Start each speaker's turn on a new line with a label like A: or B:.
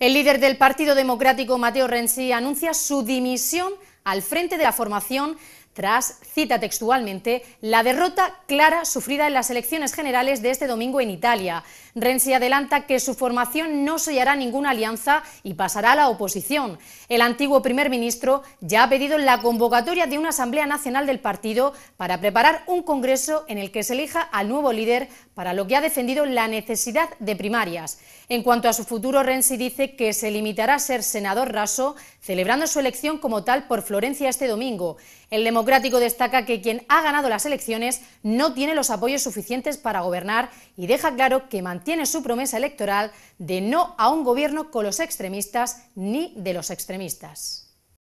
A: El líder del Partido Democrático, Mateo Renzi, anuncia su dimisión al frente de la formación tras, cita textualmente, la derrota clara sufrida en las elecciones generales de este domingo en Italia. Renzi adelanta que su formación no sellará ninguna alianza y pasará a la oposición. El antiguo primer ministro ya ha pedido la convocatoria de una Asamblea Nacional del partido para preparar un congreso en el que se elija al nuevo líder para lo que ha defendido la necesidad de primarias. En cuanto a su futuro, Renzi dice que se limitará a ser senador raso, celebrando su elección como tal por Florencia este domingo. El Democrático destaca que quien ha ganado las elecciones no tiene los apoyos suficientes para gobernar y deja claro que mantiene su promesa electoral de no a un gobierno con los extremistas ni de los extremistas.